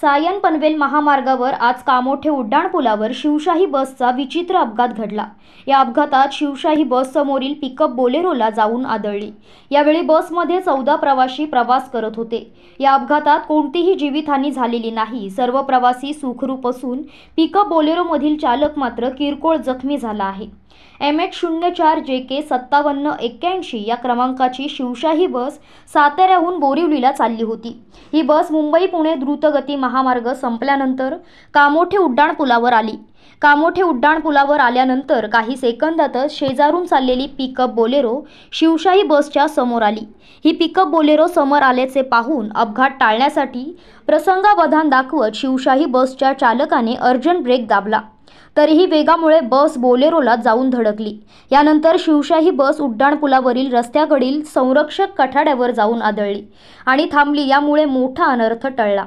सायन पनवेल महामार्गावर आज कामोठे उड्डाणपुलावर शिवशाही बसचा विचित्र अपघात घडला या अपघातात शिवशाही बस पिकअप बोलेरोला जाऊन आदळली यावेळी बसमध्ये चौदा प्रवाशी प्रवास करत होते या अपघातात कोणतीही जीवितहानी झालेली नाही सर्व प्रवासी सुखरूप असून पिकअप बोलेरोमधील चालक मात्र किरकोळ जखमी झाला आहे एम एच शून्य चार जे के सत्तावन्न एक्क्याऐंशी या क्रमांकाची शिवशाही बस साताऱ्याहून बोरिवलीला चालली होती ही बस मुंबई पुणे द्रुतगती महामार्ग संपल्यानंतर कामोठे उड्डाणपुलावर आली कामोठे उड्डाणपुलावर आल्यानंतर काही सेकंदातच शेजारून चाललेली पिकअप बोलेरो शिवशाही बसच्या समोर आली ही पिकअप बोलेरो समोर आल्याचे पाहून अपघात टाळण्यासाठी प्रसंगावधान दाखवत शिवशाही बसच्या चालकाने अर्जंट ब्रेक दाबला तरीही वेगामुळे बस बोलेरोला जाऊन धडकली यानंतर शिवशाही बस उड्डाणपुलावरील रस्त्याकडील संरक्षक कठाड्यावर जाऊन आदळली आणि थांबली यामुळे मोठा अनर्थ टळला